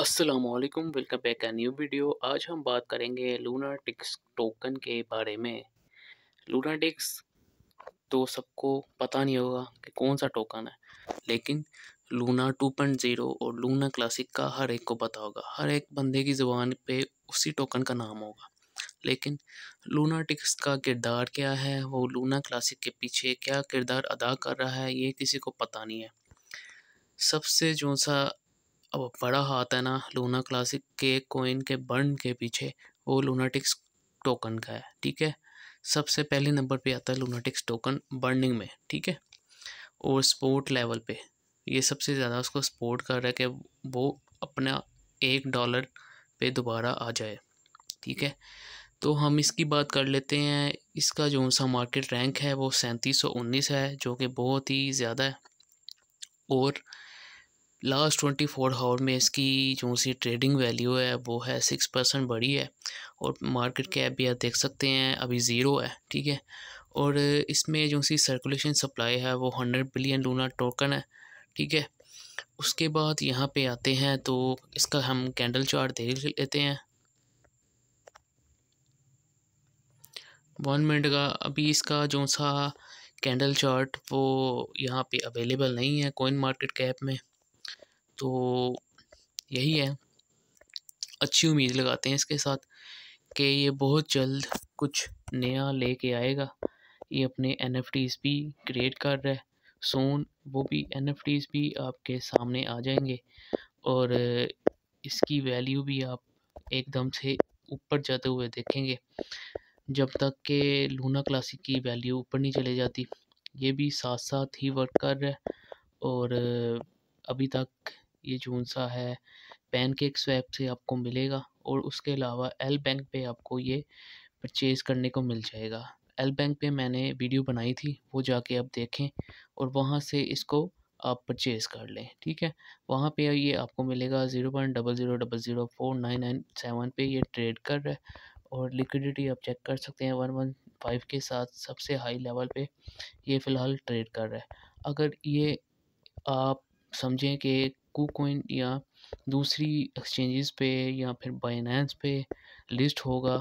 Aslam welcome back का new video आज हम बात करेंगे लूनाटिक्स टोकन के बारे में लूनाटिक्स तो सबको पता नहीं होगा कि कौन सा टोकन है लेकिन लूना 2.0 और लूना क्लासिक का हर एक को पता होगा हर एक बंदे की ज़ुबान पे उसी टोकन का नाम होगा लेकिन लूनाटिक्स का किरदार क्या है वो लूना क्लासिक के पीछे क्या किरदार अदा कर रहा है ये किसी को पता नहीं है सबसे जो सा अब बड़ा हाथ है ना लूना क्लासिक के कोइन के बर्न के पीछे वो लूनाटिक्स टोकन का है ठीक है सबसे पहले नंबर पे आता है लूनाटिक्स टोकन बर्निंग में ठीक है और स्पोर्ट लेवल पे ये सबसे ज़्यादा उसको सपोर्ट कर रहा है कि वो अपना एक डॉलर पे दोबारा आ जाए ठीक है तो हम इसकी बात कर लेते हैं इसका जो सा मार्केट रैंक है वो सैंतीस सौ उन्नीस है जो कि बहुत ही ज़्यादा है और लास्ट ट्वेंटी फोर हावर में इसकी जो सी ट्रेडिंग वैल्यू है वो है सिक्स परसेंट बढ़ी है और मार्केट कैप भी आप देख सकते हैं अभी ज़ीरो है ठीक है और इसमें जो सी सर्कुलेशन सप्लाई है वो हंड्रेड बिलियन लूना टोकन है ठीक है उसके बाद यहाँ पे आते हैं तो इसका हम कैंडल चार्ट देख लेते हैं वन मिनट का अभी इसका जो सा कैंडल चार्ट वो यहाँ पे अवेलेबल नहीं है कोइन मार्केट कैप में तो यही है अच्छी उम्मीद लगाते हैं इसके साथ कि ये बहुत जल्द कुछ नया लेके आएगा ये अपने एन भी क्रिएट कर रहा है सोन वो भी एन भी आपके सामने आ जाएंगे और इसकी वैल्यू भी आप एकदम से ऊपर जाते हुए देखेंगे जब तक के लूना क्लासिक की वैल्यू ऊपर नहीं चले जाती ये भी साथ साथ ही वर्क कर रहा है और अभी तक ये जून सा है पैनकेक केक स्वैप से आपको मिलेगा और उसके अलावा एल बैंक पे आपको ये परचेज़ करने को मिल जाएगा एल बैंक पे मैंने वीडियो बनाई थी वो जाके आप देखें और वहाँ से इसको आप परचेज़ कर लें ठीक है वहाँ पे ये आपको मिलेगा zero point double zero double zero four nine nine seven पर यह ट्रेड कर रहा है और लिक्विडिटी आप चेक कर सकते हैं वन वन फाइव के साथ सबसे हाई लेवल पे ये फ़िलहाल ट्रेड कर रहा है अगर ये आप समझें कि कोकॉइन या दूसरी एक्सचेंजेस पे या फिर बाइनेंस पे लिस्ट होगा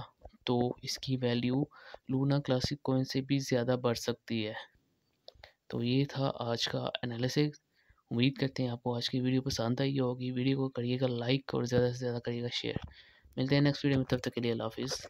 तो इसकी वैल्यू लूना क्लासिक कोइन से भी ज़्यादा बढ़ सकती है तो ये था आज का एनालिसिस उम्मीद करते हैं आपको आज की वीडियो पसंद आई होगी वीडियो को करिएगा लाइक और ज़्यादा से ज़्यादा करिएगा शेयर मिलते हैं नेक्स्ट वीडियो में तब तक के लिए हाफिज़